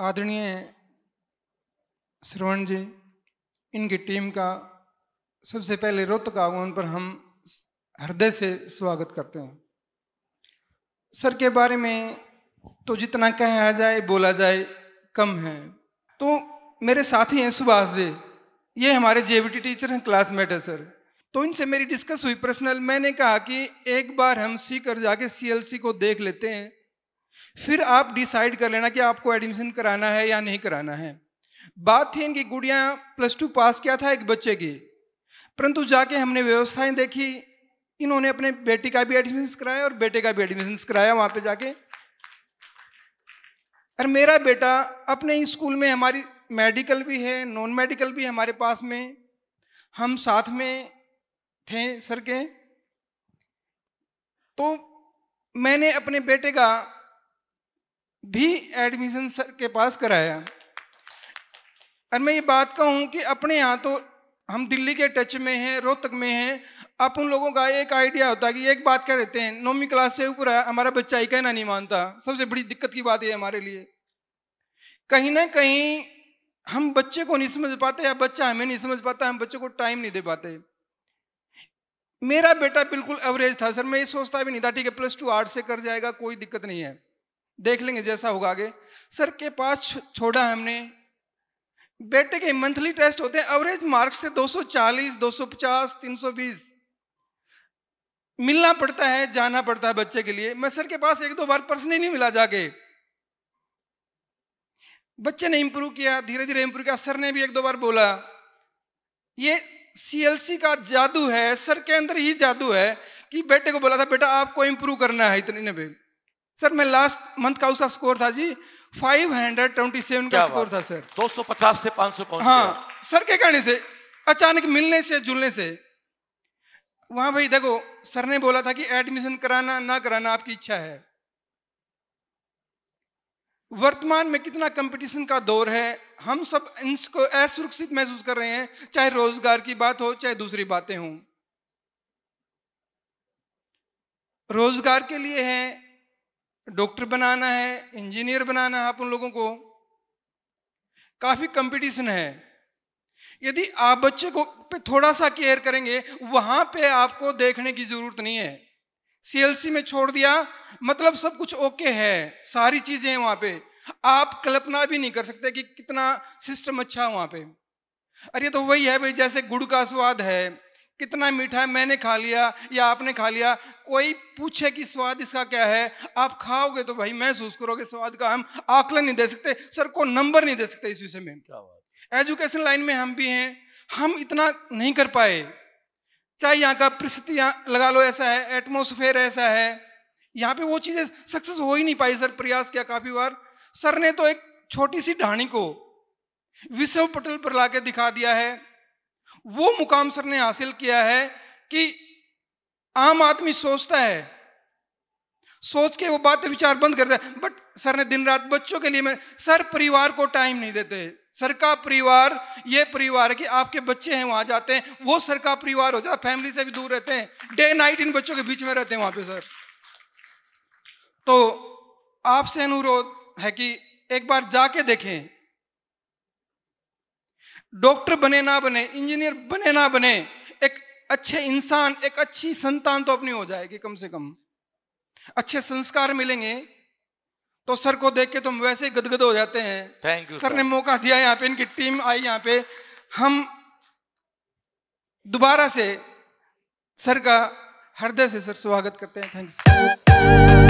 आदरणीय श्रवण जी इनकी टीम का सबसे पहले का आगमन पर हम हृदय से स्वागत करते हैं सर के बारे में तो जितना कहा जाए बोला जाए कम है तो मेरे साथी हैं सुभाष जी ये हमारे जेबीटी टीचर हैं क्लासमेट है सर तो इनसे मेरी डिस्कस हुई पर्सनल मैंने कहा कि एक बार हम सीकर जाके सीएलसी को देख लेते हैं फिर आप डिसाइड कर लेना कि आपको एडमिशन कराना है या नहीं कराना है बात थी इनकी गुड़िया प्लस टू पास किया था एक बच्चे की परंतु जाके हमने व्यवस्थाएं देखी इन्होंने अपने बेटी का भी एडमिशन कराया और बेटे का भी एडमिशन कराया वहां पे जाके और मेरा बेटा अपने ही स्कूल में हमारी मेडिकल भी है नॉन मेडिकल भी हमारे पास में हम साथ में थे सर के तो मैंने अपने बेटे का भी एडमिशन सर के पास कराया और मैं ये बात कहूँ कि अपने यहाँ तो हम दिल्ली के टच में हैं रोहतक में हैं आप उन लोगों का एक आइडिया होता है कि एक बात कह देते हैं नौवीं क्लास से ऊपर हमारा बच्चा ही कहना नहीं मानता सबसे बड़ी दिक्कत की बात है हमारे लिए कहीं ना कहीं हम बच्चे को नहीं समझ पाते या बच्चा हमें नहीं समझ पाता हम बच्चे को टाइम नहीं दे पाते मेरा बेटा बिल्कुल एवरेज था सर मैं ये सोचता भी नहीं था ठीक है प्लस टू आर्ट से कर जाएगा कोई दिक्कत नहीं है देख लेंगे जैसा होगा आगे सर के पास छोड़ा हमने बेटे के मंथली टेस्ट होते हैं एवरेज मार्क्स थे 240, 250, 320 मिलना पड़ता है जाना पड़ता है बच्चे के लिए मैं सर के पास एक दो बार पर्सनली नहीं मिला जाके बच्चे ने इंप्रूव किया धीरे धीरे इंप्रूव किया सर ने भी एक दो बार बोला ये सीएलसी का जादू है सर के अंदर ही जादू है कि बेटे को बोला था बेटा आपको इंप्रूव करना है इतने पे सर मैं लास्ट मंथ का उसका स्कोर था जी 527 का स्कोर था सर 250 से 500 पहुंच हाँ सर के कहने से अचानक मिलने से जुलने से वहां भाई देखो सर ने बोला था कि एडमिशन कराना ना कराना आपकी इच्छा है वर्तमान में कितना कंपटीशन का दौर है हम सब इसको असुरक्षित महसूस कर रहे हैं चाहे रोजगार की बात हो चाहे दूसरी बातें हों रोजगार के लिए है डॉक्टर बनाना है इंजीनियर बनाना है आप उन लोगों को काफ़ी कंपटीशन है यदि आप बच्चे को पे थोड़ा सा केयर करेंगे वहां पे आपको देखने की ज़रूरत नहीं है सीएलसी में छोड़ दिया मतलब सब कुछ ओके है सारी चीज़ें वहां पे आप कल्पना भी नहीं कर सकते कि कितना सिस्टम अच्छा है वहां पे अरे तो वही है भाई जैसे गुड़ का स्वाद है कितना मीठा है मैंने खा लिया या आपने खा लिया कोई पूछे कि स्वाद इसका क्या है आप खाओगे तो भाई महसूस करोगे स्वाद का हम आकलन नहीं दे सकते सर को नंबर नहीं दे सकते इस विषय में एजुकेशन लाइन में हम भी हैं हम इतना नहीं कर पाए चाहे यहाँ का परिस्थिति लगा लो ऐसा है एटमोसफेयर ऐसा है यहाँ पे वो चीज़ें सक्सेस हो ही नहीं पाई सर प्रयास किया काफ़ी बार सर ने तो एक छोटी सी ढाणी को विश्व पटल पर लाके दिखा दिया है वो मुकाम सर ने हासिल किया है कि आम आदमी सोचता है सोच के वो बातें विचार बंद करता है बट सर ने दिन रात बच्चों के लिए मैं सर परिवार को टाइम नहीं देते सर का परिवार ये परिवार है कि आपके बच्चे हैं वहां जाते हैं वो सर का परिवार हो जाता है फैमिली से भी दूर रहते हैं डे नाइट इन बच्चों के बीच में रहते हैं वहां पे सर तो आपसे अनुरोध है कि एक बार जाके देखें डॉक्टर बने ना बने इंजीनियर बने ना बने एक अच्छे इंसान एक अच्छी संतान तो अपनी हो जाएगी कम से कम अच्छे संस्कार मिलेंगे तो सर को देख के तुम तो वैसे ही गदगद हो जाते हैं थैंक यू सर ने मौका दिया यहाँ पे इनकी टीम आई यहाँ पे हम दोबारा से सर का हृदय से सर स्वागत करते हैं थैंक यू